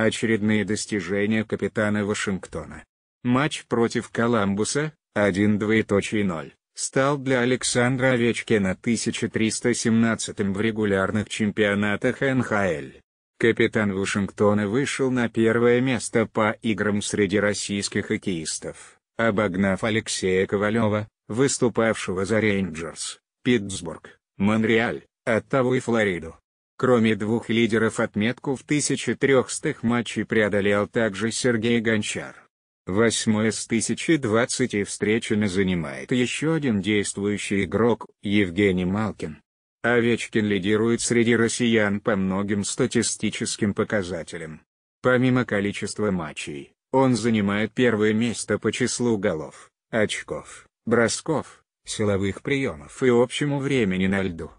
Очередные достижения капитана Вашингтона. Матч против Коламбуса, 1-0, стал для Александра Овечкина 1317-м в регулярных чемпионатах НХЛ. Капитан Вашингтона вышел на первое место по играм среди российских хоккеистов, обогнав Алексея Ковалева, выступавшего за Рейнджерс, Питтсбург, Монреаль, Оттаву и Флориду. Кроме двух лидеров отметку в 1300 матчей преодолел также Сергей Гончар. Восьмое с 1020 встречами занимает еще один действующий игрок, Евгений Малкин. Овечкин лидирует среди россиян по многим статистическим показателям. Помимо количества матчей, он занимает первое место по числу голов, очков, бросков, силовых приемов и общему времени на льду.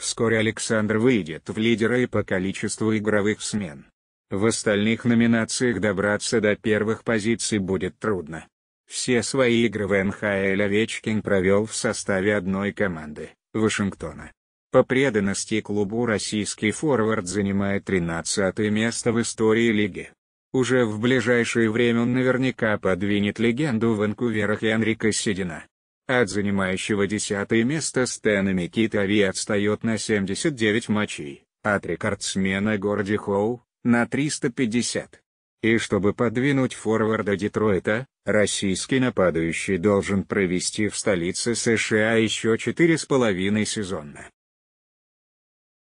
Вскоре Александр выйдет в лидера и по количеству игровых смен. В остальных номинациях добраться до первых позиций будет трудно. Все свои игры в НХЛ Овечкин провел в составе одной команды – Вашингтона. По преданности клубу российский форвард занимает 13 место в истории лиги. Уже в ближайшее время он наверняка подвинет легенду Ванкувера Хенрика Седина. От занимающего десятое место Стэна Микитари отстает на 79 матчей, от рекордсмена Горди Хоу – на 350. И чтобы подвинуть форварда Детройта, российский нападающий должен провести в столице США еще 4,5 сезона.